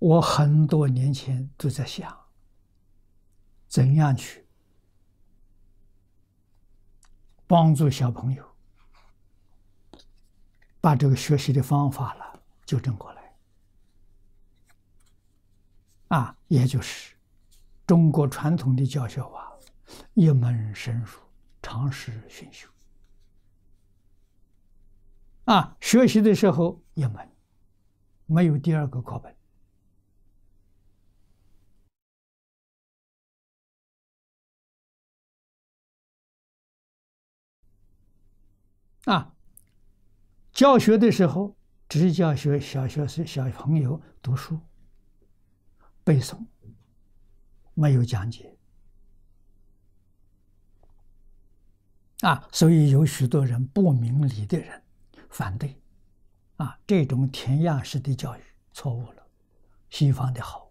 我很多年前都在想，怎样去帮助小朋友把这个学习的方法了纠正过来。啊，也就是中国传统的教学法，一门神书，常识熏修。啊，学习的时候一门，没有第二个课本。啊，教学的时候只教学小学生小朋友读书背诵，没有讲解。啊，所以有许多人不明理的人反对，啊，这种填鸭式的教育错误了，西方的好，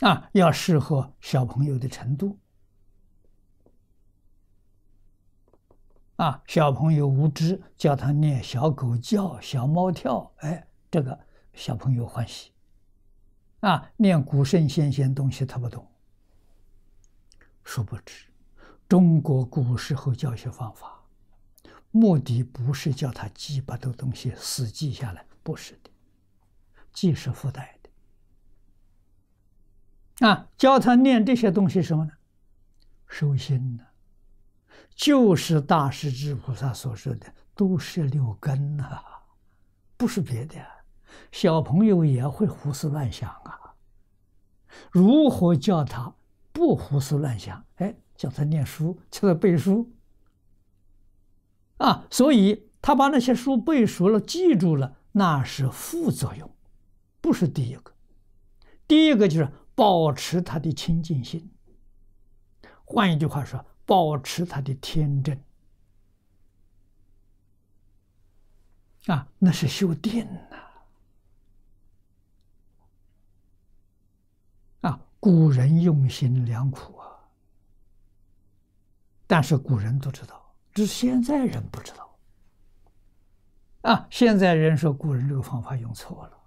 啊，要适合小朋友的程度。啊，小朋友无知，教他念小狗叫、小猫跳，哎，这个小朋友欢喜。啊，念古圣先贤东西他不懂，殊不知，中国古时候教学方法，目的不是教他记把这东西死记下来，不是的，记是附带的。啊，教他念这些东西什么呢？收心的。就是大势至菩萨所说的，都是六根呐，不是别的。小朋友也会胡思乱想啊，如何叫他不胡思乱想？哎，叫他念书，叫他背书，啊，所以他把那些书背熟了、记住了，那是副作用，不是第一个。第一个就是保持他的清净心。换一句话说。保持他的天真。啊，那是修定呐！啊，古人用心良苦啊。但是古人都知道，只是现在人不知道。啊，现在人说古人这个方法用错了。